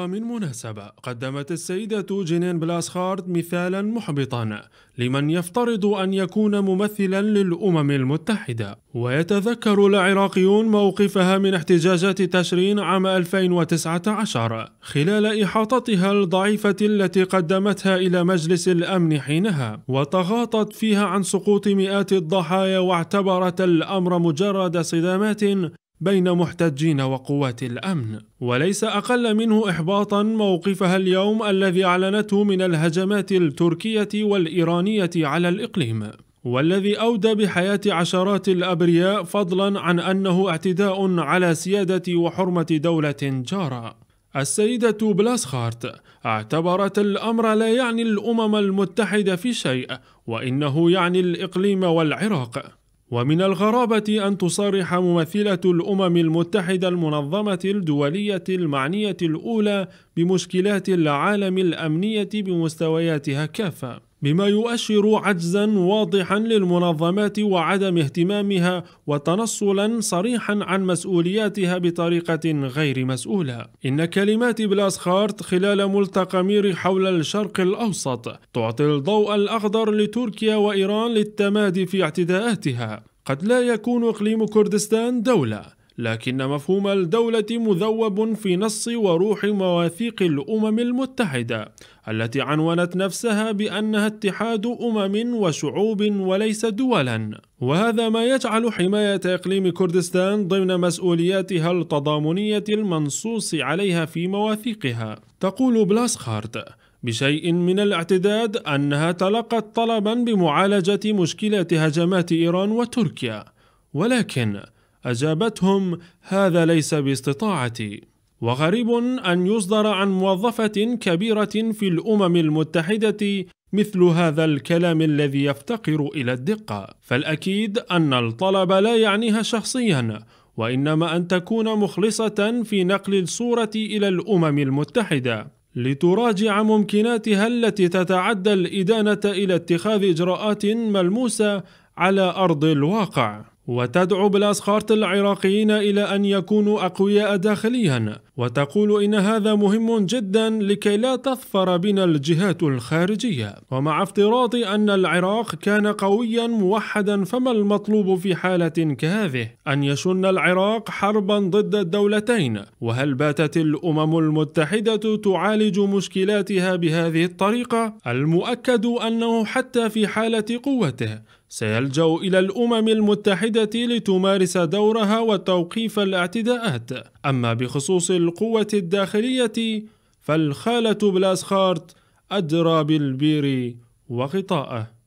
من مناسبة قدمت السيدة جينين بلاسخارد مثالا محبطا لمن يفترض أن يكون ممثلا للأمم المتحدة ويتذكر العراقيون موقفها من احتجاجات تشرين عام 2019 خلال إحاطتها الضعيفة التي قدمتها إلى مجلس الأمن حينها وتغاطت فيها عن سقوط مئات الضحايا واعتبرت الأمر مجرد صدامات بين محتجين وقوات الامن وليس اقل منه احباطا موقفها اليوم الذي اعلنته من الهجمات التركيه والايرانيه على الاقليم والذي اودى بحياه عشرات الابرياء فضلا عن انه اعتداء على سياده وحرمه دوله جاره السيدة بلاسخارت اعتبرت الأمر لا يعني الأمم المتحدة في شيء وإنه يعني الإقليم والعراق ومن الغرابة أن تصرح ممثلة الأمم المتحدة المنظمة الدولية المعنية الأولى بمشكلات العالم الأمنية بمستوياتها كافة بما يؤشر عجزا واضحا للمنظمات وعدم اهتمامها وتنصلا صريحا عن مسؤولياتها بطريقه غير مسؤوله. ان كلمات بلاسخارت خلال ملتقى ميري حول الشرق الاوسط تعطي الضوء الاخضر لتركيا وايران للتمادي في اعتداءاتها. قد لا يكون اقليم كردستان دوله لكن مفهوم الدولة مذوب في نص وروح مواثيق الأمم المتحدة التي عنونت نفسها بأنها اتحاد أمم وشعوب وليس دولا وهذا ما يجعل حماية إقليم كردستان ضمن مسؤولياتها التضامنية المنصوص عليها في مواثيقها تقول بلاسخارت بشيء من الاعتداد أنها تلقت طلبا بمعالجة مشكلة هجمات إيران وتركيا ولكن اجابتهم هذا ليس باستطاعتي وغريب ان يصدر عن موظفه كبيره في الامم المتحده مثل هذا الكلام الذي يفتقر الى الدقه فالاكيد ان الطلب لا يعنيها شخصيا وانما ان تكون مخلصه في نقل الصوره الى الامم المتحده لتراجع ممكناتها التي تتعدى الادانه الى اتخاذ اجراءات ملموسه على ارض الواقع وتدعو بالأسخارة العراقيين إلى أن يكونوا أقوياء داخليا وتقول إن هذا مهم جدا لكي لا تظفر بنا الجهات الخارجية ومع افتراض أن العراق كان قويا موحدا فما المطلوب في حالة كهذه أن يشن العراق حربا ضد الدولتين وهل باتت الأمم المتحدة تعالج مشكلاتها بهذه الطريقة؟ المؤكد أنه حتى في حالة قوته سيلجأ إلى الأمم المتحدة لتمارس دورها وتوقيف الاعتداءات أما بخصوص القوة الداخلية فالخالة بلاسخارت أدرى بالبير وغطاءه